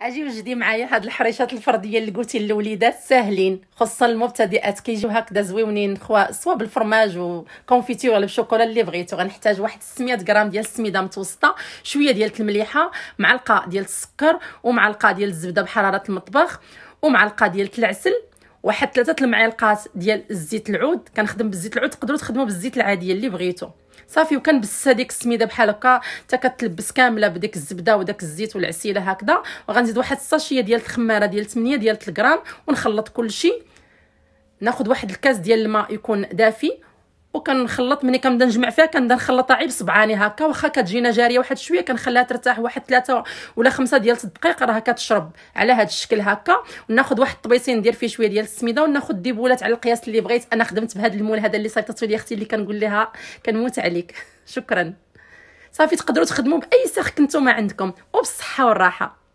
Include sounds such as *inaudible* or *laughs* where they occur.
اجي وجدي معايا هاد الحريشات الفرديه اللي قلتي للوليدات ساهلين خصوصا المبتدئات كيجيو هكذا زويونين خوا سوا بالفرماج وكونفيتير ولا بالشوكولا اللي بغيتو غنحتاج واحد 600 غرام ديال السميده متوسطه شويه ديال المليحه معلقه ديال السكر ومعلقه ديال الزبده بحراره المطبخ ومعلقه ديال العسل واحد ثلاثه المعالقات ديال الزيت العود كنخدم بالزيت العود تقدروا تخدموا بالزيت العاديه اللي بغيتو صافي وكنبس هذيك السميده بحال هكا حتى كتلبس كامله بديك الزبده وداك الزيت والعسيله هكذا وغنزيد واحد الساشيه ديال الخماره ديال 8 ديال الغرام ونخلط كلشي ناخذ واحد الكاس ديال الماء يكون دافي وكنخلط ملي كنبدا نجمع فيها كنبدا نخلطها عيب صبعاني هكا واخا كتجينا جاريه واحد شويه كنخليها ترتاح واحد ثلاثه ولا خمسه ديال الدقائق راه كتشرب على هذا الشكل هكا وناخذ واحد الطبيسين ندير فيه شويه ديال السميده وناخذ ديبولات على القياس اللي بغيت انا خدمت بهذا المول هذا اللي صيفطته لي اختي اللي كنقول لها كنموت عليك *laughs* شكرا صافي تقدروا تخدموا باي سخ كنتو ما عندكم وبالصحه والراحه